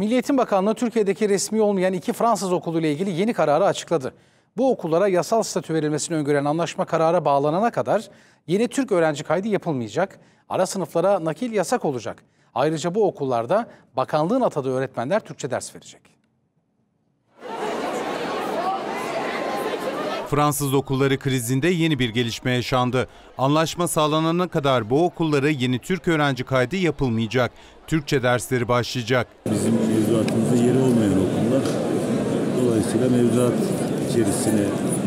Milliyet'in Eğitim Bakanlığı Türkiye'deki resmi olmayan iki Fransız okulu ile ilgili yeni kararı açıkladı. Bu okullara yasal statü verilmesini öngören anlaşma kararı bağlanana kadar yeni Türk öğrenci kaydı yapılmayacak, ara sınıflara nakil yasak olacak. Ayrıca bu okullarda bakanlığın atadığı öğretmenler Türkçe ders verecek. Fransız okulları krizinde yeni bir gelişme yaşandı. Anlaşma sağlanana kadar bu okullara yeni Türk öğrenci kaydı yapılmayacak. Türkçe dersleri başlayacak. Bizim mevzuatımızda yeri olmayan okullar dolayısıyla mevzuat içerisine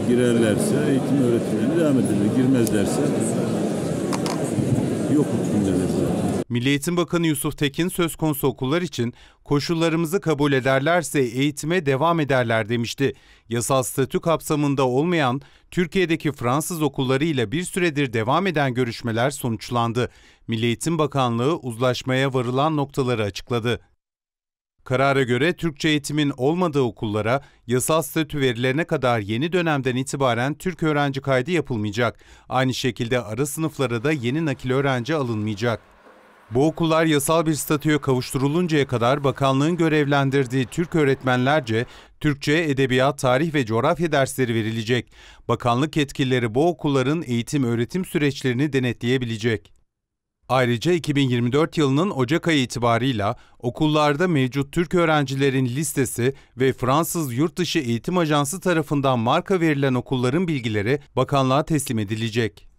girerlerse eğitim öğretimlerine devam edilir. Girmezlerse yok Milli Eğitim Bakanı Yusuf Tekin söz konusu okullar için koşullarımızı kabul ederlerse eğitime devam ederler demişti. Yasal statü kapsamında olmayan Türkiye'deki Fransız okullarıyla bir süredir devam eden görüşmeler sonuçlandı. Milli Eğitim Bakanlığı uzlaşmaya varılan noktaları açıkladı. Karara göre Türkçe eğitimin olmadığı okullara yasal statü verilene kadar yeni dönemden itibaren Türk öğrenci kaydı yapılmayacak. Aynı şekilde ara sınıflara da yeni nakil öğrenci alınmayacak. Bu okullar yasal bir statüye kavuşturuluncaya kadar bakanlığın görevlendirdiği Türk öğretmenlerce Türkçe, edebiyat, tarih ve coğrafya dersleri verilecek. Bakanlık yetkilileri bu okulların eğitim öğretim süreçlerini denetleyebilecek. Ayrıca 2024 yılının Ocak ayı itibarıyla okullarda mevcut Türk öğrencilerin listesi ve Fransız Yurtdışı Eğitim Ajansı tarafından marka verilen okulların bilgileri bakanlığa teslim edilecek.